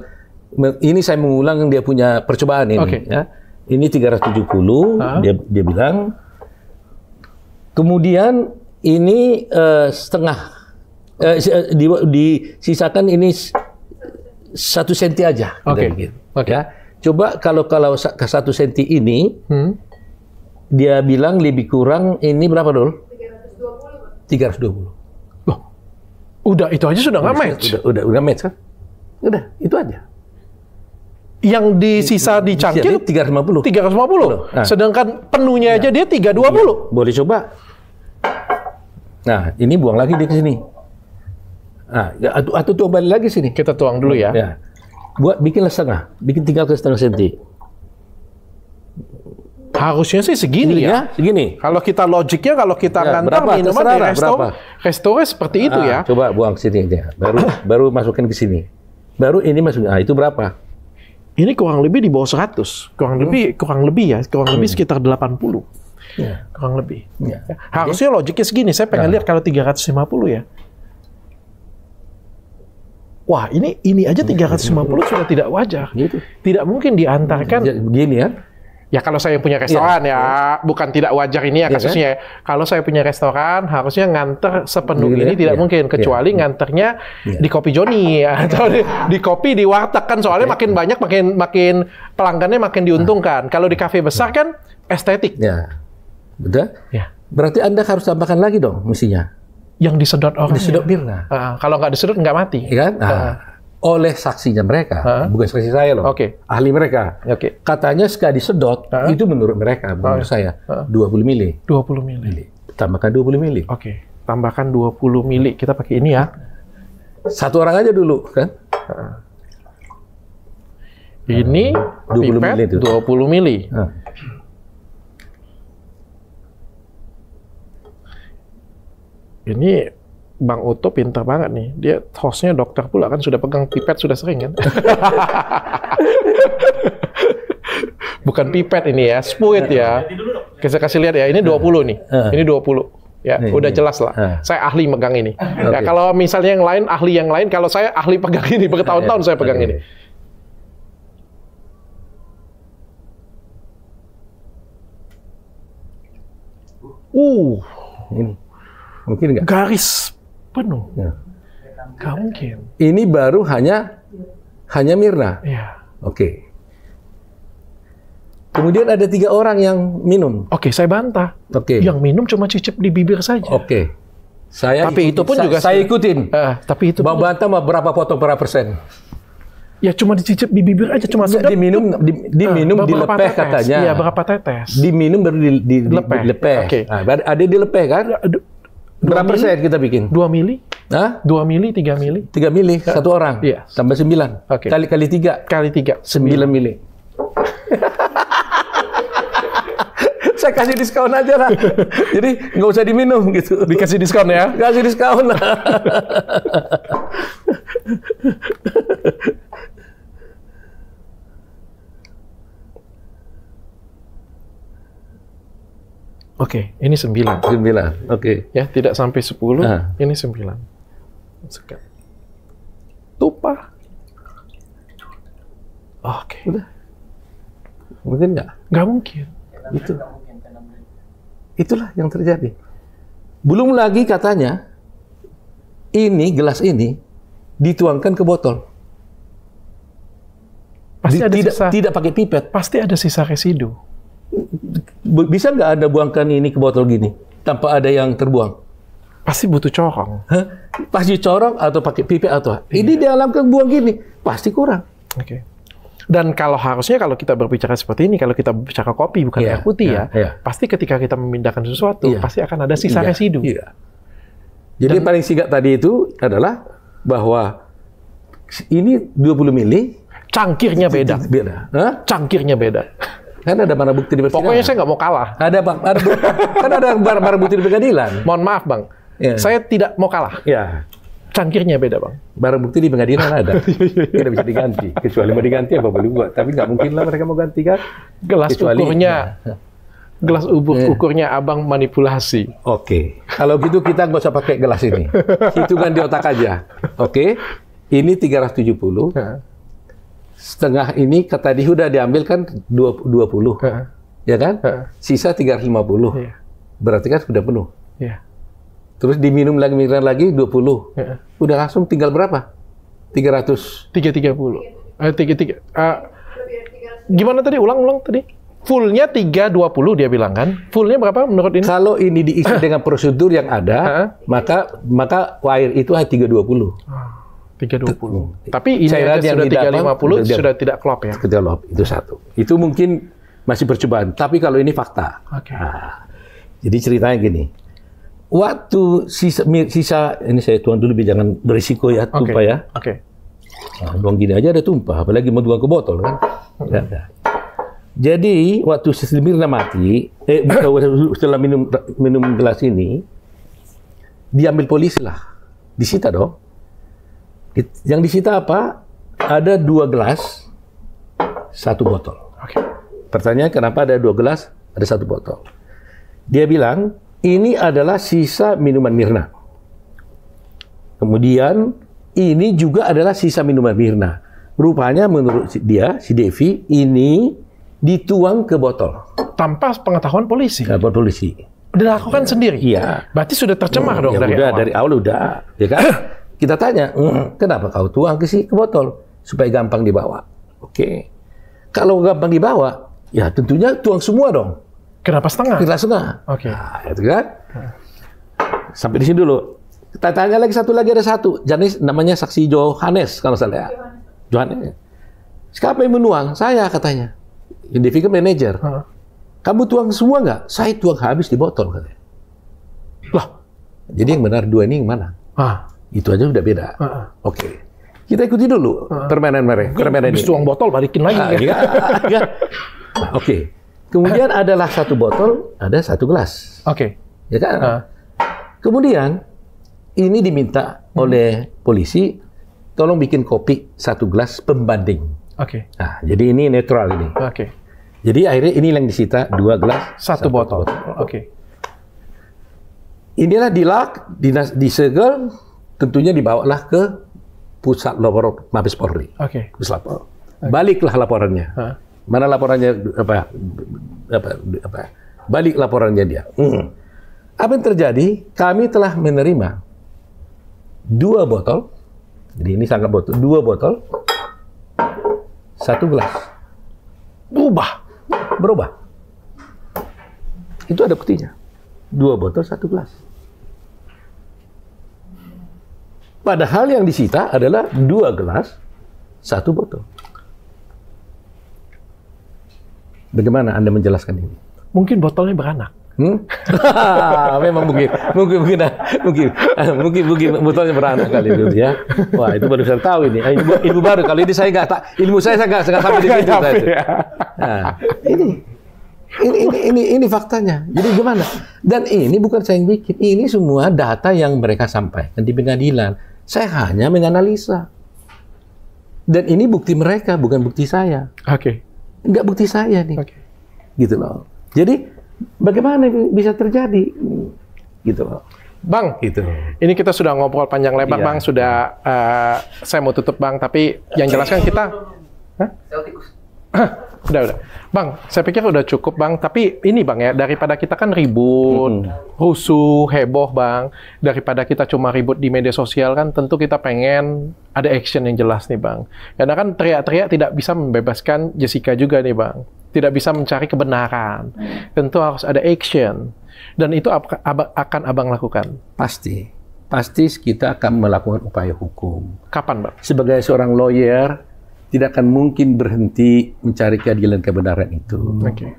ini saya mengulang yang dia punya percobaan ini okay. ya. Ini 370 ah. dia dia bilang. Kemudian ini uh, setengah uh, di, sisakan ini satu senti aja. Oke. Okay. Gitu, okay. Ya. Coba kalau kalau satu senti ini hmm. dia bilang lebih kurang ini berapa dulu? 320. Loh, udah itu aja sudah nggak match. Udah, udah, udah match kan? Udah, itu aja. Yang disisa di cangkir 350. 350. lima nah. Sedangkan penuhnya aja aja iya. dia 320. Iya. Boleh coba. Nah, ini buang lagi di sini. Nah, ya, atau, atau tuang balik lagi sini. Kita tuang dulu ya. ya. Buat bikin setengah, bikin tinggal ke setengah senti. Harusnya sih segini ya. ya. Segini. Kalau kita logiknya kalau kita ya, ngantar berapa, minuman di resto, berapa? resto seperti ah, itu ya. Coba buang ke sini aja. Baru baru masukin ke sini. Baru ini masuk. Ah, itu berapa? Ini kurang lebih di bawah 100. Kurang hmm. lebih kurang lebih ya, kurang lebih hmm. sekitar 80. Ya. Kurang lebih. Ya. Harusnya logiknya segini. Saya pengen ya. lihat kalau 350 ya. Wah, ini ini aja 350 hmm. sudah tidak wajar. Gitu. Tidak mungkin diantarkan. Begini ya Ya kalau saya punya iya, restoran ya, ya, ya. bukan tidak wajar ini ya, iya kan? ya kasusnya. Kan? Kalau saya punya restoran, harusnya nganter sepenuh iya, ini tidak ya, mungkin kecuali ya, nganternya ya. di kopi Joni ya, atau di, di kopi di warteg kan soalnya ya, makin banyak makin makin pelanggannya makin diuntungkan. Nah. Kalau di kafe besar ah. kan estetik. Ya, betul. Ya. Berarti anda harus tambahkan lagi dong misinya. Yang disedot orang. Disedot birna. Ya. Uh, ah, kalau nggak disedot nggak mati. Iya kan? Uh. Nah oleh saksinya mereka, uh-huh. bukan saksi saya loh, okay. ahli mereka. Okay. Katanya sekali disedot uh-huh. itu menurut mereka, menurut uh-huh. saya uh-huh. 20 mili. 20 mili. Tambahkan 20 mili. Oke, okay. tambahkan 20 mili. Kita pakai ini ya. Satu orang aja dulu kan. Uh-huh. Ini 20 pipet mili itu. 20 mili. Uh-huh. Ini Bang Oto pinter banget nih. Dia hostnya dokter pula kan sudah pegang pipet sudah sering kan. Bukan pipet ini ya, spuit ya. Kita kasih lihat ya, ini 20 nih. Ini 20. Ya, nih, udah jelas lah. Saya ahli megang ini. Okay. Ya, kalau misalnya yang lain ahli yang lain, kalau saya ahli pegang ini bertahun-tahun saya pegang okay. ini. Uh. ini Mungkin enggak? Garis penuh. Ya. Gak mungkin. Ini baru hanya hanya Mirna. Ya. Oke. Kemudian ada tiga orang yang minum. Oke, saya bantah. Oke. Yang minum cuma cicip di bibir saja. Oke. Saya tapi ikuti, itu pun sa juga saya ikutin. Uh, tapi itu mau bantah mau berapa potong berapa persen? Ya cuma dicicip di bibir aja, cuma sedap. Diminum, di, eh, diminum, uh, dilepeh katanya. Iya, berapa tetes? Diminum baru di, di, dilepeh. Di, dilepeh. Okay. Nah, ada dilepeh kan? Berapa persen kita bikin? 2 mili. Hah? 2 mili, 3 mili. 3 mili, satu orang. Iya. Tambah 9. Oke. Okay. Kali kali 3. Kali 3. 9 mili. Saya kasih diskon aja lah. Jadi nggak usah diminum gitu. Dikasih diskon ya? Kasih diskon lah. Oke, okay, ini sembilan. Sembilan, oke. Okay. Ya, tidak sampai sepuluh, nah. ini sembilan. Sekat. Tumpah. Oke. Okay. Udah. Mungkin nggak? Nggak mungkin. Itu. Itulah yang terjadi. Belum lagi katanya, ini gelas ini dituangkan ke botol. Pasti ada tidak, sisa. Tidak pakai pipet. Pasti ada sisa residu bisa nggak ada buangkan ini ke botol gini tanpa ada yang terbuang? Pasti butuh corong. Hah? Pasti corong atau pakai pipi atau iya. ini di dalam kebuang gini pasti kurang. Oke. Okay. Dan kalau harusnya kalau kita berbicara seperti ini, kalau kita bicara kopi bukan yeah, air putih yeah, ya, yeah. pasti ketika kita memindahkan sesuatu yeah. pasti akan ada sisa yeah, residu. Yeah. Jadi Dan, paling singkat tadi itu adalah bahwa ini 20 mili. Cangkirnya beda. Beda. Hah? Cangkirnya beda. Kan ada barang bukti di persidangan. Pokoknya saya nggak mau kalah. Ada bang, ada, kan ada barang, barang bukti di pengadilan. Mohon maaf bang, ya. saya tidak mau kalah. Ya. Cangkirnya beda bang. Barang bukti di pengadilan ada, iya, iya, iya. tidak bisa diganti. Kecuali mau diganti apa boleh buat, tapi nggak mungkin lah mereka mau ganti kan. Gelas Kecuali, ukurnya, ya. gelas ubur, ya. ukurnya abang manipulasi. Oke, okay. kalau gitu kita nggak usah pakai gelas ini, hitungan di otak aja. Oke, okay. ini 370, ya setengah ini kata udah diambil kan 20, uh-huh. ya kan? Uh-huh. Sisa 350. Yeah. Iya. Berarti kan sudah penuh. Yeah. Terus diminum lagi minum lagi 20. puluh Udah langsung tinggal berapa? 300. 330. Eh 33. Uh, ah, gimana tadi ulang-ulang tadi? Fullnya 320 dia bilang kan? Fullnya berapa menurut ini? Kalau ini diisi dengan prosedur yang ada, maka maka air itu hanya 320. 320. Tapi ini sudah 350 sudah tidak klop ya. Sudah klop itu satu. Itu mungkin masih percobaan, tapi kalau ini fakta. Okay. Nah, jadi ceritanya gini. Waktu sisa, sisa ini saya tuang dulu biar jangan berisiko ya tumpah ya. Oke. Okay. Nah, buang gini aja ada tumpah, apalagi mau tuang ke botol kan. Okay. Ya, ya. Jadi waktu Sri Mirna mati, eh setelah minum minum gelas ini diambil polisi lah, disita dong. Yang disita apa? Ada dua gelas, satu botol. Okay. Pertanyaan kenapa ada dua gelas, ada satu botol. Dia bilang, ini adalah sisa minuman Mirna. Kemudian, ini juga adalah sisa minuman Mirna. Rupanya menurut dia, si Devi, ini dituang ke botol. Tanpa pengetahuan polisi? Tanpa polisi. Dilakukan ya. sendiri? Iya. Berarti sudah tercemar ya, dong ya dari udah, awal? dari awal udah. Ya kan? Kita tanya, mmm, kenapa kau tuang ke sini ke botol supaya gampang dibawa? Oke. Okay. Kalau gampang dibawa, ya tentunya tuang semua dong. Kenapa setengah? Kita setengah? Oke. Okay. Nah, itu kan. Hmm. Sampai di sini dulu. Kita tanya lagi satu lagi ada satu. jenis namanya saksi Johannes kalau saya lihat. Johannes. Siapa yang menuang? Saya katanya. Identifikasi manager. Hmm. Kamu tuang semua nggak? Saya tuang habis di botol katanya. Lah. Jadi yang benar dua ini yang mana? Ah. Itu aja udah beda. Uh -uh. Oke. Okay. Kita ikuti dulu uh permainan mereka. Permainan ini. tuang botol balikin lagi. Ah, ya. ya. Oke. Okay. Kemudian adalah satu botol, ada satu gelas. Oke. Okay. Ya kan? Uh. Kemudian ini diminta hmm. oleh polisi tolong bikin kopi satu gelas pembanding. Oke. Okay. Nah, jadi ini netral ini. Oke. Okay. Jadi akhirnya ini yang disita dua gelas satu, satu botol. botol. Oke. Okay. Inilah dilak, dinas, disegel, tentunya dibawalah ke pusat lapor Mabes Polri. Oke. Okay. Lapor. Okay. Baliklah laporannya. Huh? Mana laporannya apa, apa apa balik laporannya dia. Hmm. Apa yang terjadi? Kami telah menerima dua botol. Jadi ini sangat botol, dua botol, satu gelas. Berubah, berubah. Itu ada buktinya. Dua botol, satu gelas. Padahal yang disita adalah dua gelas, satu botol. Bagaimana Anda menjelaskan ini? Mungkin botolnya beranak. Hmm? Memang mungkin, mungkin, mungkin, mungkin, mungkin, mungkin botolnya beranak kali itu ya. Wah itu baru saya tahu ini. Ah, ilmu, ilmu baru kalau ini saya nggak ilmu saya saya nggak sampai di situ. Nah, ini, ini, ini, ini, ini faktanya. Jadi gimana? Dan ini bukan saya yang bikin. Ini semua data yang mereka sampaikan di pengadilan. Saya hanya menganalisa. Dan ini bukti mereka, bukan bukti saya. Oke. Okay. Enggak bukti saya nih. Oke. Okay. Gitu loh. Jadi bagaimana bisa terjadi? Gitu loh. Bang, gitu. ini kita sudah ngobrol panjang lebar, iya. Bang. Sudah, uh, saya mau tutup, Bang. Tapi yang jelaskan kita... udah udah bang saya pikir udah cukup bang tapi ini bang ya daripada kita kan ribut hmm. rusuh heboh bang daripada kita cuma ribut di media sosial kan tentu kita pengen ada action yang jelas nih bang karena kan teriak-teriak tidak bisa membebaskan Jessica juga nih bang tidak bisa mencari kebenaran mm. tentu harus ada action dan itu ab ab akan abang lakukan pasti pasti kita akan melakukan upaya hukum kapan bang sebagai seorang lawyer tidak akan mungkin berhenti mencari keadilan kebenaran itu. Okay.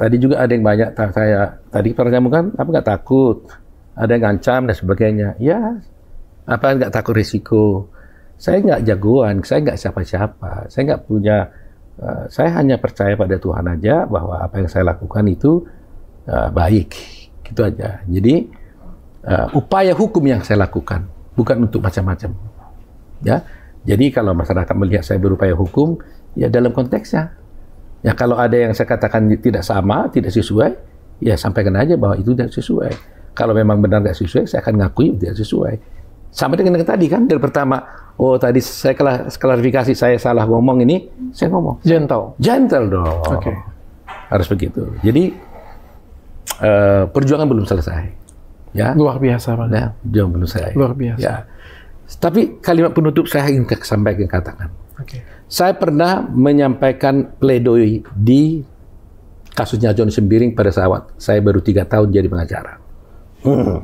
Tadi juga ada yang banyak tak saya tadi kita kamu kan apa nggak takut, ada yang ngancam dan sebagainya. Ya, apa nggak takut risiko? Saya nggak jagoan, saya nggak siapa-siapa, saya nggak punya. Uh, saya hanya percaya pada Tuhan aja bahwa apa yang saya lakukan itu uh, baik, gitu aja. Jadi uh, upaya hukum yang saya lakukan bukan untuk macam-macam, ya jadi kalau masyarakat melihat saya berupaya hukum, ya dalam konteksnya. Ya kalau ada yang saya katakan tidak sama, tidak sesuai, ya sampaikan aja bahwa itu tidak sesuai. Kalau memang benar tidak sesuai, saya akan ngakui tidak sesuai. Sama dengan yang tadi kan, dari pertama, oh tadi saya klarifikasi, saya salah ngomong ini, saya ngomong. Gentle. Gentle dong. Oke. Okay. Harus begitu. Jadi, uh, perjuangan belum selesai. Ya. Luar biasa, Pak. Ya, belum selesai. Luar biasa. Ya tapi kalimat penutup saya ingin sampaikan katakan. Okay. Saya pernah menyampaikan pledoi di kasusnya John Sembiring pada saat saya baru tiga tahun jadi pengacara. Hmm.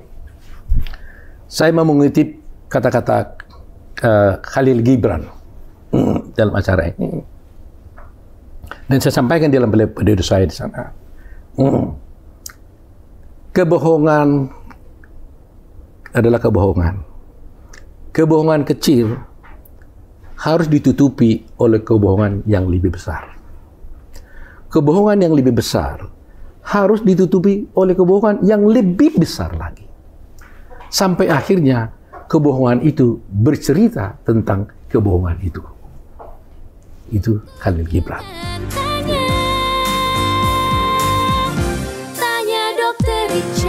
Saya mau mengutip kata-kata uh, Khalil Gibran hmm. dalam acara ini. Hmm. Dan saya sampaikan dalam pledoi saya di sana. Hmm. Kebohongan adalah kebohongan kebohongan kecil harus ditutupi oleh kebohongan yang lebih besar. Kebohongan yang lebih besar harus ditutupi oleh kebohongan yang lebih besar lagi. Sampai akhirnya kebohongan itu bercerita tentang kebohongan itu. Itu Khalil Gibran. Tanya, tanya dokter Richard.